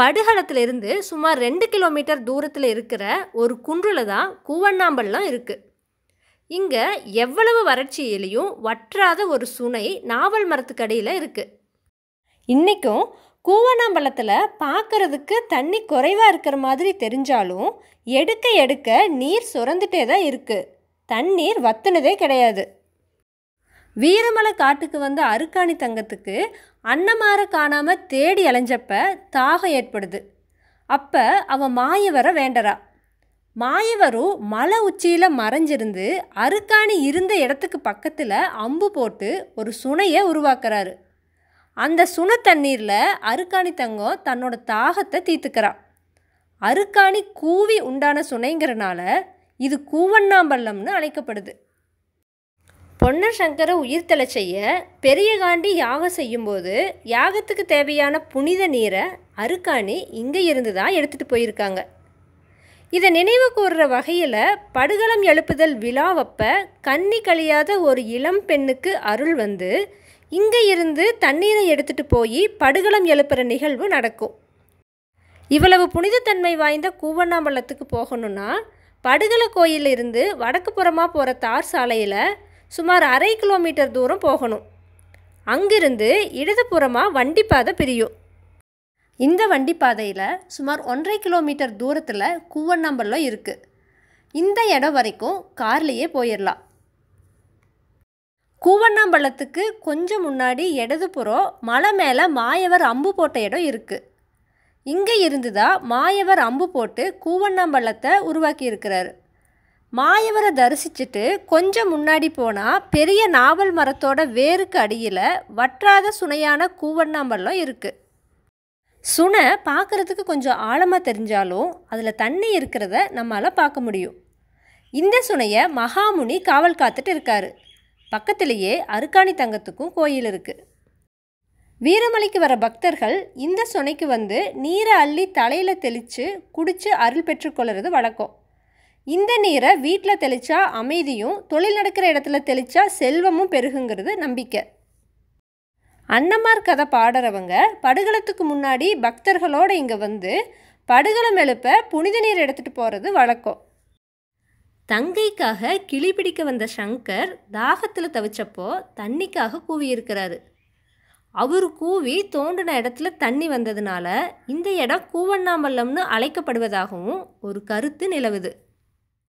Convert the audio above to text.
படுகளத்திலிருந்து சுமார் ரெண்டு கிலோமீட்டர் தூரத்தில் இருக்கிற ஒரு குன்றில் தான் கூவண்ணாம்பல்லாம் இருக்குது இங்கே எவ்வளவு வறட்சியிலையும் வற்றாத ஒரு சுனை நாவல் மரத்துக்கடியில் இருக்குது இன்றைக்கும் கூவண்ணாம்பலத்தில் பார்க்குறதுக்கு தண்ணி குறைவாக இருக்கிற மாதிரி தெரிஞ்சாலும் எடுக்க எடுக்க நீர் சுரந்துட்டே தான் இருக்குது தண்ணீர் வத்துனதே கிடையாது வீரமலை காட்டுக்கு வந்த அருக்காணி தங்கத்துக்கு அன்னமார காணாமல் தேடி அலைஞ்சப்ப தாகம் ஏற்படுது அப்போ அவன் மாயவரை வேண்டறா மாயவரும் மலை உச்சியில் மறைஞ்சிருந்து அருக்காணி இருந்த இடத்துக்கு பக்கத்தில் அம்பு போட்டு ஒரு சுனையை உருவாக்குறாரு அந்த சுனை தண்ணீரில் அருக்காணி தங்கம் தன்னோட தாகத்தை தீர்த்துக்கிறா அருக்காணி கூவி உண்டான சுனைங்கிறனால இது கூவண்ணாம்பள்ளம்னு அழைக்கப்படுது பொன்னர் சங்கரை உயிர் தலை செய்ய பெரிய காண்டி யாகம் செய்யும்போது யாகத்துக்கு தேவையான புனித நீரை அருக்காணி இங்கே இருந்து தான் எடுத்துகிட்டு போயிருக்காங்க இதை நினைவு கூறுற வகையில் படுகளம் எழுப்புதல் விழாவப்ப கண்ணி கழியாத ஒரு இளம் பெண்ணுக்கு அருள் வந்து இங்கே இருந்து தண்ணீரை எடுத்துகிட்டு போய் படுகளம் எழுப்புகிற நிகழ்வு நடக்கும் இவ்வளவு புனிதத்தன்மை வாய்ந்த கூவண்ணாமலத்துக்கு போகணுன்னா படுகளை கோயிலிருந்து வடக்கு புறமாக போகிற தார் சாலையில் சுமார் அரை கிலோமீட்டர் தூரம் போகணும் அங்கிருந்து இடதுபுறமாக வண்டிப்பாதை பிரியும் இந்த வண்டிப்பாதையில் சுமார் ஒன்றரை கிலோமீட்டர் தூரத்தில் கூவண்ணாம்பல்லம் இருக்குது இந்த இடம் வரைக்கும் கார்லேயே போயிடலாம் கூவண்ணாம்பலத்துக்கு கொஞ்சம் முன்னாடி இடதுபுறம் மலை மேலே மாயவர் அம்பு போட்ட இடம் இருக்குது இங்கே இருந்து தான் மாயவர் அம்பு போட்டு கூவண்ணாம்பலத்தை உருவாக்கியிருக்கிறாரு மாயவரை தரிசிச்சுட்டு கொஞ்சம் முன்னாடி போனால் பெரிய நாவல் மரத்தோட வேருக்கு அடியில் வற்றாத சுனையான கூவண்ணாம்பள்ளம் இருக்குது சுனை பார்க்குறதுக்கு கொஞ்சம் ஆழமாக தெரிஞ்சாலும் அதில் தண்ணி இருக்கிறத நம்மளால் பார்க்க முடியும் இந்த சுனையை மகாமுனி காவல் காத்துட்டு இருக்காரு பக்கத்திலேயே அருக்காணி தங்கத்துக்கும் கோயில் இருக்குது வீரமலைக்கு வர பக்தர்கள் இந்த சுனைக்கு வந்து நீரை அள்ளி தலையில் தெளித்து குடித்து அருள் பெற்றுக்கொள்கிறது வழக்கம் இந்த நீரை வீட்டில் தெளித்தா அமைதியும் தொழில் நடக்கிற இடத்துல தெளித்தா செல்வமும் பெருகுங்கிறது நம்பிக்கை அன்னமார் கதை பாடுறவங்க படுகளத்துக்கு முன்னாடி பக்தர்களோடு இங்கே வந்து படுகளம் எழுப்ப புனித நீர் எடுத்துகிட்டு போகிறது வழக்கம் தங்கைக்காக கிளி பிடிக்க வந்த சங்கர் தாகத்தில் தவிச்சப்போ தண்ணிக்காக கூவியிருக்கிறாரு அவர் கூவி தோண்டின இடத்துல தண்ணி வந்ததுனால இந்த இடம் கூவண்ணாமல்லம்னு அழைக்கப்படுவதாகவும் ஒரு கருத்து நிலவுது